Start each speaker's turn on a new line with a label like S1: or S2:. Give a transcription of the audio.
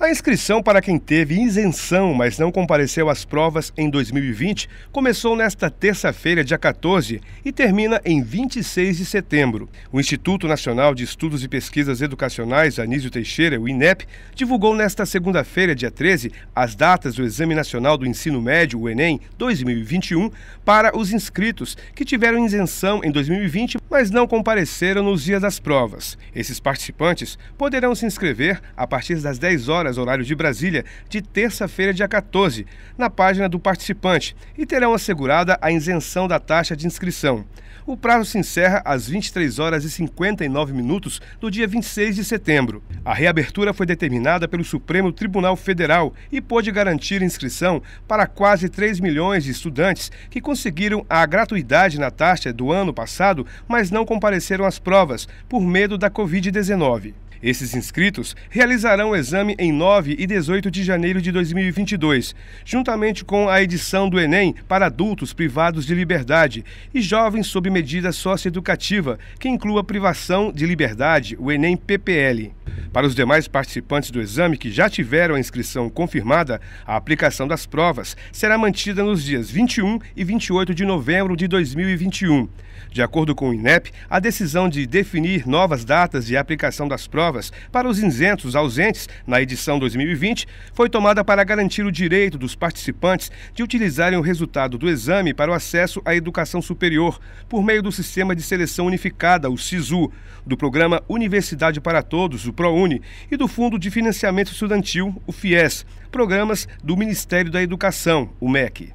S1: A inscrição para quem teve isenção, mas não compareceu às provas em 2020, começou nesta terça-feira, dia 14, e termina em 26 de setembro. O Instituto Nacional de Estudos e Pesquisas Educacionais Anísio Teixeira, o INEP, divulgou nesta segunda-feira, dia 13, as datas do Exame Nacional do Ensino Médio, o ENEM 2021, para os inscritos que tiveram isenção em 2020, mas não compareceram nos dias das provas. Esses participantes poderão se inscrever a partir das 10 horas horas, horário de Brasília, de terça-feira, dia 14, na página do participante e terão assegurada a isenção da taxa de inscrição. O prazo se encerra às 23 horas e 59 minutos do dia 26 de setembro. A reabertura foi determinada pelo Supremo Tribunal Federal e pôde garantir inscrição para quase 3 milhões de estudantes que conseguiram a gratuidade na taxa do ano passado, mas não compareceram às provas por medo da Covid-19. Esses inscritos realizarão o exame em 9 e 18 de janeiro de 2022, juntamente com a edição do Enem para adultos privados de liberdade e jovens sob medida socioeducativa, que inclua privação de liberdade, o Enem PPL. Para os demais participantes do exame que já tiveram a inscrição confirmada, a aplicação das provas será mantida nos dias 21 e 28 de novembro de 2021. De acordo com o INEP, a decisão de definir novas datas de aplicação das provas para os isentos ausentes na edição 2020 foi tomada para garantir o direito dos participantes de utilizarem o resultado do exame para o acesso à educação superior por meio do Sistema de Seleção Unificada, o SISU, do programa Universidade para Todos, o ProUni ProUni, e do Fundo de Financiamento Estudantil, o FIES, programas do Ministério da Educação, o MEC.